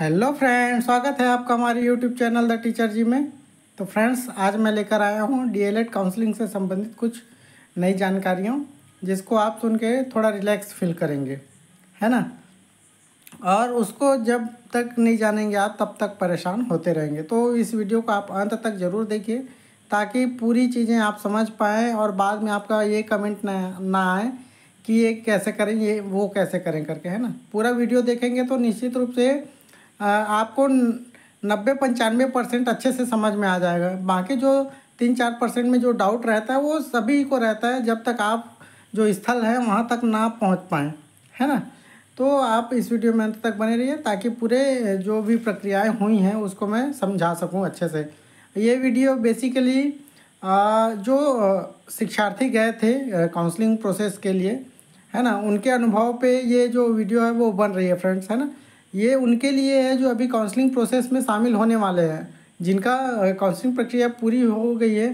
hello friends स्वागत है आपका हमारे YouTube channel the teacher ji में तो फ्रेंड्स आज मैं लेकर आया हूँ डीएलएड काउंसलिंग से संबंधित कुछ नई जानकारियों जिसको आप सुन के थोड़ा रिलैक्स फील करेंगे है ना और उसको जब तक नहीं जानेंगे आप तब तक परेशान होते रहेंगे तो इस वीडियो को आप अंत तक ज़रूर देखिए ताकि पूरी चीज़ें आप समझ पाएँ और बाद में आपका ये कमेंट ना ना आए कि ये कैसे करें ये वो कैसे करें करके है ना पूरा वीडियो देखेंगे तो निश्चित रूप से आपको नब्बे पंचानवे परसेंट अच्छे से समझ में आ जाएगा बाकी जो तीन चार परसेंट में जो डाउट रहता है वो सभी को रहता है जब तक आप जो स्थल है वहाँ तक ना पहुँच पाएँ है ना तो आप इस वीडियो में अंत तक बने रहिए ताकि पूरे जो भी प्रक्रियाएं हुई हैं उसको मैं समझा सकूं अच्छे से ये वीडियो बेसिकली जो शिक्षार्थी गए थे काउंसलिंग प्रोसेस के लिए है ना उनके अनुभव पे ये जो वीडियो है वो बन रही है फ्रेंड्स है ना ये उनके लिए है जो अभी काउंसलिंग प्रोसेस में शामिल होने वाले हैं जिनका काउंसलिंग प्रक्रिया पूरी हो गई है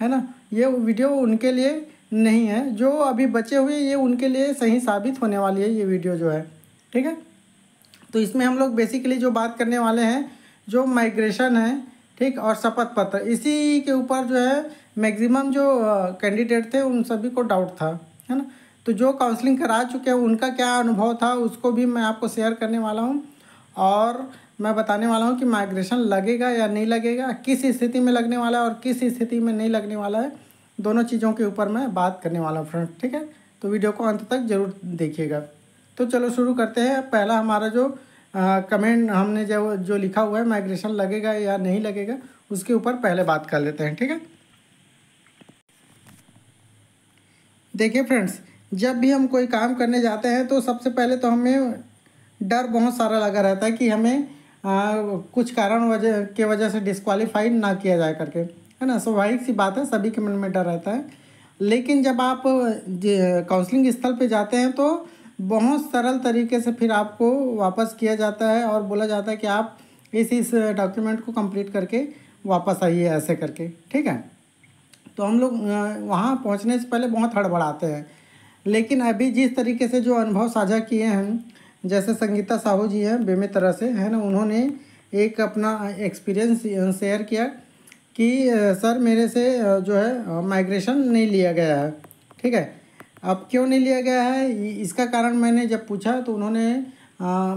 है ना ये वीडियो उनके लिए नहीं है जो अभी बचे हुए ये उनके लिए सही साबित होने वाली है ये वीडियो जो है ठीक है तो इसमें हम लोग बेसिकली जो बात करने वाले हैं जो माइग्रेशन है ठीक और शपथ पत्र इसी के ऊपर जो है मैक्सिमम जो कैंडिडेट थे उन सभी को डाउट था है ना तो जो काउंसलिंग करा चुके हैं उनका क्या अनुभव था उसको भी मैं आपको शेयर करने वाला हूँ और मैं बताने वाला हूँ कि माइग्रेशन लगेगा या नहीं लगेगा किस स्थिति में लगने वाला है और किस स्थिति में नहीं लगने वाला है दोनों चीज़ों के ऊपर मैं बात करने वाला हूँ फ्रेंड ठीक है तो वीडियो को अंत तक ज़रूर देखिएगा तो चलो शुरू करते हैं पहला हमारा जो आ, कमेंट हमने जो जो लिखा हुआ है माइग्रेशन लगेगा या नहीं लगेगा उसके ऊपर पहले बात कर लेते हैं ठीक है देखिए फ्रेंड्स जब भी हम कोई काम करने जाते हैं तो सबसे पहले तो हमें डर बहुत सारा लगा रहता है कि हमें आ, कुछ कारण वजह के वजह से डिस्क्वालीफाइड ना किया जाए करके है ना स्वाभाविक सी बात है सभी के मन में डर रहता है लेकिन जब आप काउंसलिंग स्थल पे जाते हैं तो बहुत सरल तरीके से फिर आपको वापस किया जाता है और बोला जाता है कि आप इस इस डॉक्यूमेंट को कंप्लीट करके वापस आइए ऐसे करके ठीक है तो हम लोग वहाँ पहुँचने से पहले बहुत हड़बड़ाते हैं लेकिन अभी जिस तरीके से जो अनुभव साझा किए हैं जैसे संगीता साहू जी हैं तरह से है ना उन्होंने एक अपना एक्सपीरियंस शेयर किया कि सर मेरे से जो है माइग्रेशन नहीं लिया गया है ठीक है अब क्यों नहीं लिया गया है इसका कारण मैंने जब पूछा तो उन्होंने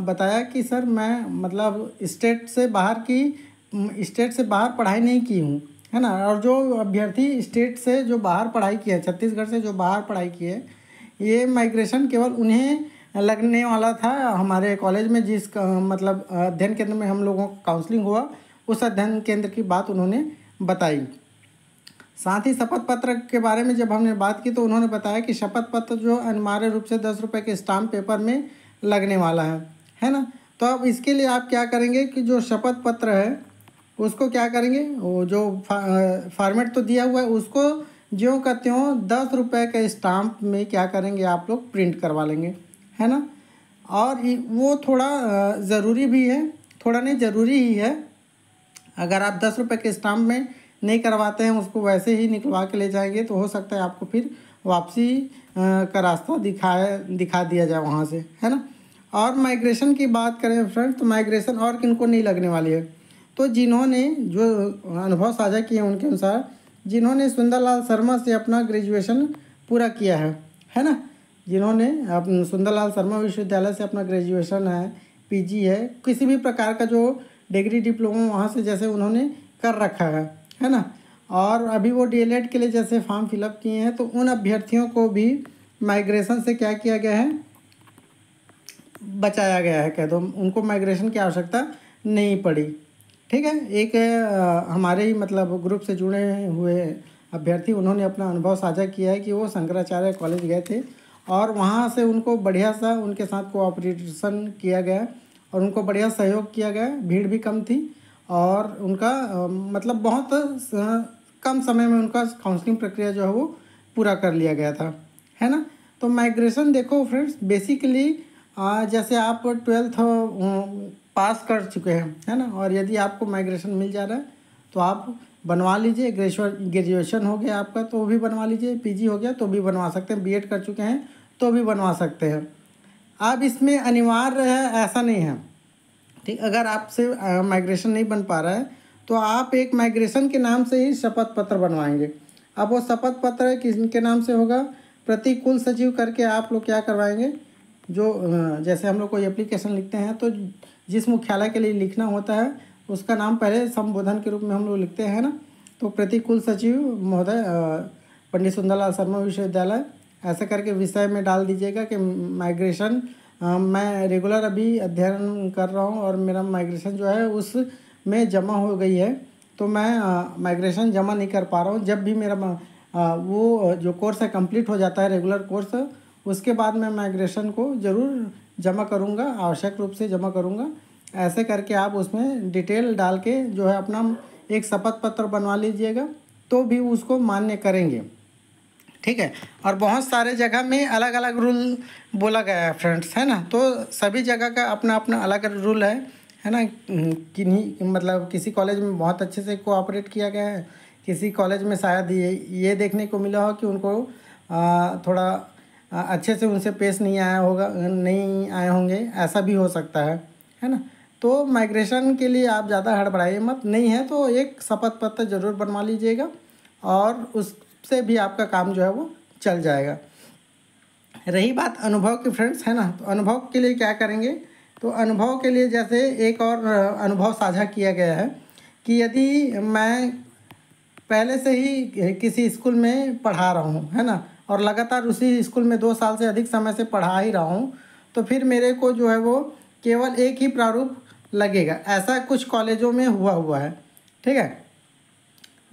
बताया कि सर मैं मतलब स्टेट से बाहर की स्टेट से बाहर पढ़ाई नहीं की हूँ है ना और जो अभ्यर्थी स्टेट से जो बाहर पढ़ाई की है छत्तीसगढ़ से जो बाहर पढ़ाई की है ये माइग्रेशन केवल उन्हें लगने वाला था हमारे कॉलेज में जिस मतलब अध्ययन केंद्र में हम लोगों का काउंसलिंग हुआ उस अध्ययन केंद्र की बात उन्होंने बताई साथ ही शपथ पत्र के बारे में जब हमने बात की तो उन्होंने बताया कि शपथ पत्र जो अनिवार्य रूप से दस रुपये के स्टाम्प पेपर में लगने वाला है है ना तो अब इसके लिए आप क्या करेंगे कि जो शपथ पत्र है उसको क्या करेंगे वो जो फॉर्मेट तो दिया हुआ है उसको ज्यों का त्यों दस रुपये के स्टाम्प में क्या करेंगे आप लोग प्रिंट करवा लेंगे है ना और वो थोड़ा ज़रूरी भी है थोड़ा नहीं ज़रूरी ही है अगर आप दस रुपये के स्टाम्प में नहीं करवाते हैं उसको वैसे ही निकलवा के ले जाएंगे तो हो सकता है आपको फिर वापसी का रास्ता दिखाया दिखा दिया जाए वहाँ से है ना और माइग्रेशन की बात करें फ्रेंड्स तो माइग्रेशन और किनको नहीं लगने वाली है तो जिन्होंने जो अनुभव साझा किए उनके अनुसार जिन्होंने सुंदरलाल शर्मा से अपना ग्रेजुएशन पूरा किया है है ना जिन्होंने आप सुंदरलाल शर्मा विश्वविद्यालय से अपना ग्रेजुएशन है पीजी है किसी भी प्रकार का जो डिग्री डिप्लोमा वहाँ से जैसे उन्होंने कर रखा है है ना और अभी वो डी के लिए जैसे फॉर्म फिलअप किए हैं तो उन अभ्यर्थियों को भी माइग्रेशन से क्या किया गया है बचाया गया है कह दो उनको माइग्रेशन की आवश्यकता नहीं पड़ी ठीक है एक हमारे ही मतलब ग्रुप से जुड़े हुए अभ्यर्थी उन्होंने अपना अनुभव साझा किया है कि वो शंकराचार्य कॉलेज गए थे और वहाँ से उनको बढ़िया सा उनके साथ कोऑपरेशन किया गया और उनको बढ़िया सहयोग किया गया भीड़ भी कम थी और उनका मतलब बहुत कम समय में उनका काउंसलिंग प्रक्रिया जो है वो पूरा कर लिया गया था है ना तो माइग्रेशन देखो फ्रेंड्स बेसिकली जैसे आप ट्वेल्थ पास कर चुके हैं है ना और यदि आपको माइग्रेशन मिल जा रहा है तो आप बनवा लीजिए ग्रेजुएशन हो गया आपका तो भी बनवा लीजिए पीजी हो गया तो भी बनवा सकते हैं बीएड कर चुके हैं तो भी बनवा सकते हैं अब इसमें अनिवार्य है ऐसा नहीं है ठीक अगर आपसे माइग्रेशन नहीं बन पा रहा है तो आप एक माइग्रेशन के नाम से ही शपथ पत्र बनवाएंगे अब वो शपथ पत्र किसके नाम से होगा प्रति कुल सचिव करके आप लोग क्या करवाएंगे जो जैसे हम लोग कोई एप्लीकेशन लिखते हैं तो जिस मुख्यालय के लिए लिखना होता है उसका नाम पहले संबोधन के रूप में हम लोग लिखते हैं ना तो प्रतिकूल सचिव महोदय पंडित सुंदरलाल शर्मा विश्वविद्यालय ऐसा करके विषय में डाल दीजिएगा कि माइग्रेशन मैं रेगुलर अभी अध्ययन कर रहा हूँ और मेरा माइग्रेशन जो है उस में जमा हो गई है तो मैं माइग्रेशन जमा नहीं कर पा रहा हूँ जब भी मेरा आ, वो जो कोर्स है कंप्लीट हो जाता है रेगुलर कोर्स उसके बाद मैं माइग्रेशन को ज़रूर जमा करूँगा आवश्यक रूप से जमा करूँगा ऐसे करके आप उसमें डिटेल डाल के जो है अपना एक शपथ पत्र बनवा लीजिएगा तो भी उसको मान्य करेंगे ठीक है और बहुत सारे जगह में अलग अलग रूल बोला गया है फ्रेंड्स है ना तो सभी जगह का अपना अपना अलग रूल है है ना किन्हीं मतलब किसी कॉलेज में बहुत अच्छे से कोऑपरेट किया गया है किसी कॉलेज में शायद ये ये देखने को मिला हो कि उनको आ, थोड़ा आ, अच्छे से उनसे पेश नहीं आया होगा नहीं आए होंगे ऐसा भी हो सकता है है ना तो माइग्रेशन के लिए आप ज़्यादा हड़बड़ाइए मत नहीं है तो एक शपथ पत्र ज़रूर बनवा लीजिएगा और उससे भी आपका काम जो है वो चल जाएगा रही बात अनुभव की फ्रेंड्स है ना तो अनुभव के लिए क्या करेंगे तो अनुभव के लिए जैसे एक और अनुभव साझा किया गया है कि यदि मैं पहले से ही किसी स्कूल में पढ़ा रहा हूँ है ना और लगातार उसी स्कूल में दो साल से अधिक समय से पढ़ा ही रहा हूँ तो फिर मेरे को जो है वो केवल एक ही प्रारूप लगेगा ऐसा कुछ कॉलेजों में हुआ हुआ है ठीक है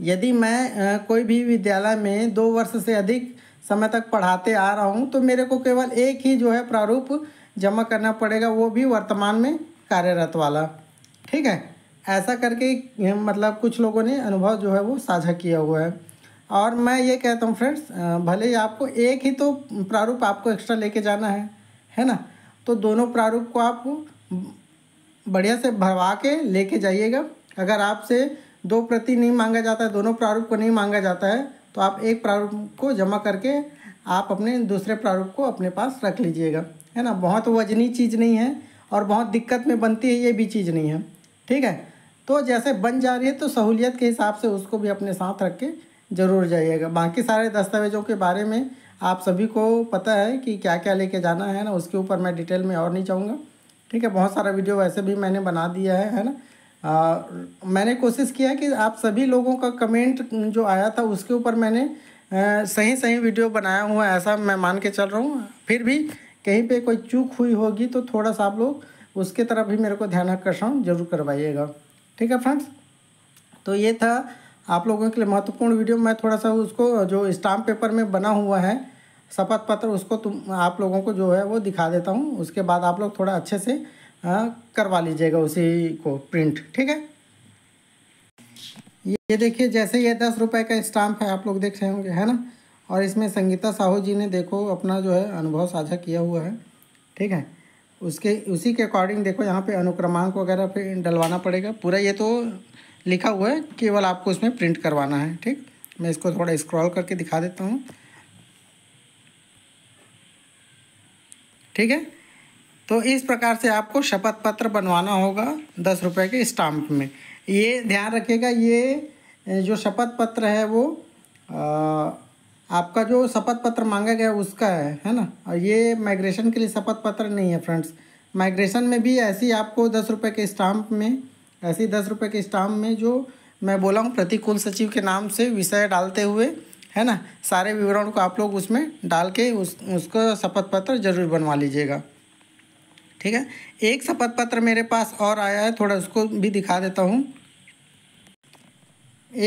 यदि मैं कोई भी विद्यालय में दो वर्ष से अधिक समय तक पढ़ाते आ रहा हूँ तो मेरे को केवल एक ही जो है प्रारूप जमा करना पड़ेगा वो भी वर्तमान में कार्यरत वाला ठीक है ऐसा करके मतलब कुछ लोगों ने अनुभव जो है वो साझा किया हुआ है और मैं ये कहता हूँ फ्रेंड्स भले ही आपको एक ही तो प्रारूप आपको एक्स्ट्रा लेके जाना है है ना तो दोनों प्रारूप को आप बढ़िया से भरवा के लेके जाइएगा अगर आपसे दो प्रति नहीं मांगा जाता है दोनों प्रारूप को नहीं मांगा जाता है तो आप एक प्रारूप को जमा करके आप अपने दूसरे प्रारूप को अपने पास रख लीजिएगा है ना बहुत वजनी चीज़ नहीं है और बहुत दिक्कत में बनती है ये भी चीज़ नहीं है ठीक है तो जैसे बन जा रही है तो सहूलियत के हिसाब से उसको भी अपने साथ रख के ज़रूर जाइएगा बाकी सारे दस्तावेज़ों के बारे में आप सभी को पता है कि क्या क्या लेके जाना है ना उसके ऊपर मैं डिटेल में और नहीं चाहूँगा ठीक है बहुत सारा वीडियो वैसे भी मैंने बना दिया है है ना आ, मैंने कोशिश किया कि आप सभी लोगों का कमेंट जो आया था उसके ऊपर मैंने आ, सही सही वीडियो बनाया हुआ है ऐसा मैं मान के चल रहा हूँ फिर भी कहीं पे कोई चूक हुई होगी तो थोड़ा सा आप लोग उसके तरफ भी मेरे को ध्यान आकर्षण जरूर करवाइएगा ठीक है फ्रेंड्स तो ये था आप लोगों के लिए महत्वपूर्ण वीडियो मैं थोड़ा सा उसको जो स्टाम्प पेपर में बना हुआ है शपथ पत्र उसको तुम आप लोगों को जो है वो दिखा देता हूँ उसके बाद आप लोग थोड़ा अच्छे से आ, करवा लीजिएगा उसी को प्रिंट ठीक है ये देखिए जैसे ये दस रुपये का स्टाम्प है आप लोग देख रहे होंगे है ना और इसमें संगीता साहू जी ने देखो अपना जो है अनुभव साझा किया हुआ है ठीक है उसके उसी के अकॉर्डिंग देखो यहाँ पे अनुक्रमांक वगैरह फिर डलवाना पड़ेगा पूरा ये तो लिखा हुआ है केवल आपको उसमें प्रिंट करवाना है ठीक मैं इसको थोड़ा स्क्रॉल करके दिखा देता हूँ ठीक है तो इस प्रकार से आपको शपथ पत्र बनवाना होगा दस रुपये के स्टाम्प में ये ध्यान रखिएगा ये जो शपथ पत्र है वो आ, आपका जो शपथ पत्र मांगा गया उसका है है ना और ये माइग्रेशन के लिए शपथ पत्र नहीं है फ्रेंड्स माइग्रेशन में भी ऐसी आपको दस रुपये के स्टाम्प में ऐसी दस रुपये के स्टाम्प में जो मैं बोला हूँ प्रतिकूल सचिव के नाम से विषय डालते हुए है ना सारे विवरण को आप लोग उसमें डाल के उस उसको शपथ पत्र जरूर बनवा लीजिएगा ठीक है एक शपथ पत्र मेरे पास और आया है थोड़ा उसको भी दिखा देता हूँ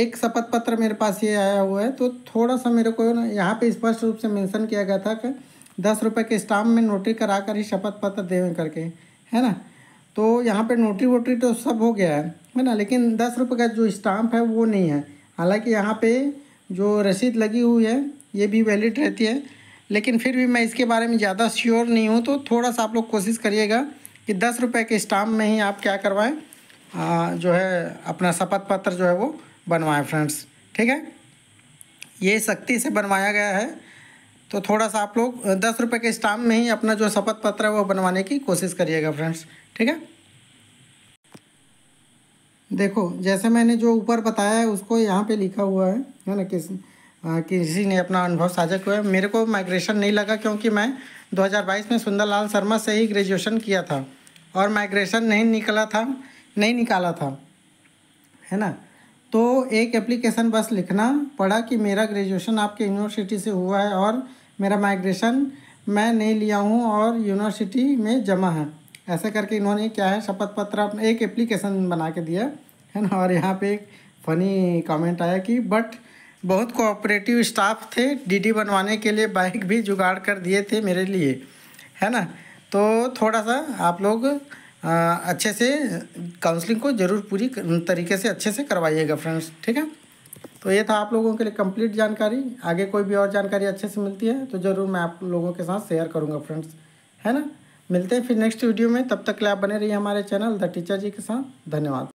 एक शपथ पत्र मेरे पास ये आया हुआ है तो थोड़ा सा मेरे को ना यहाँ पे स्पष्ट रूप से मेंशन किया गया था कि दस रुपये के स्टाम्प में नोटरी करा कर ही शपथ पत्र देवे करके है ना तो यहाँ पे नोटरी वोटरी तो सब हो गया है है ना लेकिन दस रुपये का जो स्टाम्प है वो नहीं है हालांकि यहाँ पे जो रसीद लगी हुई है ये भी वैलिड रहती है लेकिन फिर भी मैं इसके बारे में ज़्यादा श्योर नहीं हूँ तो थोड़ा सा आप लोग कोशिश करिएगा कि दस रुपये के स्टाम्प में ही आप क्या करवाएं जो है अपना शपथ पत्र जो है वो बनवाएं फ्रेंड्स ठीक है ये सख्ती से बनवाया गया है तो थोड़ा सा आप लोग दस रुपये के स्टाम्प में ही अपना जो शपथ पत्र है वो बनवाने की कोशिश करिएगा फ्रेंड्स ठीक है देखो जैसे मैंने जो ऊपर बताया है उसको यहाँ पे लिखा हुआ है है ना किस आ, किसी ने अपना अनुभव साझा किया है मेरे को माइग्रेशन नहीं लगा क्योंकि मैं 2022 में सुंदरलाल शर्मा से ही ग्रेजुएशन किया था और माइग्रेशन नहीं निकला था नहीं निकाला था है ना तो एक एप्लीकेशन बस लिखना पड़ा कि मेरा ग्रेजुएशन आपके यूनिवर्सिटी से हुआ है और मेरा माइग्रेशन मैं नहीं लिया हूँ और यूनिवर्सिटी में जमा है ऐसा करके इन्होंने क्या है शपथ पत्र एक एप्लीकेशन बना के दिया है ना और यहाँ पे एक फनी कमेंट आया कि बट बहुत कोऑपरेटिव स्टाफ थे डीडी बनवाने के लिए बाइक भी जुगाड़ कर दिए थे मेरे लिए है ना तो थोड़ा सा आप लोग आ, अच्छे से काउंसलिंग को ज़रूर पूरी तरीके से अच्छे से करवाइएगा फ्रेंड्स ठीक है तो ये था आप लोगों के लिए कंप्लीट जानकारी आगे कोई भी और जानकारी अच्छे से मिलती है तो ज़रूर मैं आप लोगों के साथ शेयर करूँगा फ्रेंड्स है ना मिलते हैं फिर नेक्स्ट वीडियो में तब तक के लिए आप बने रहिए हमारे चैनल द टीचर जी के साथ धन्यवाद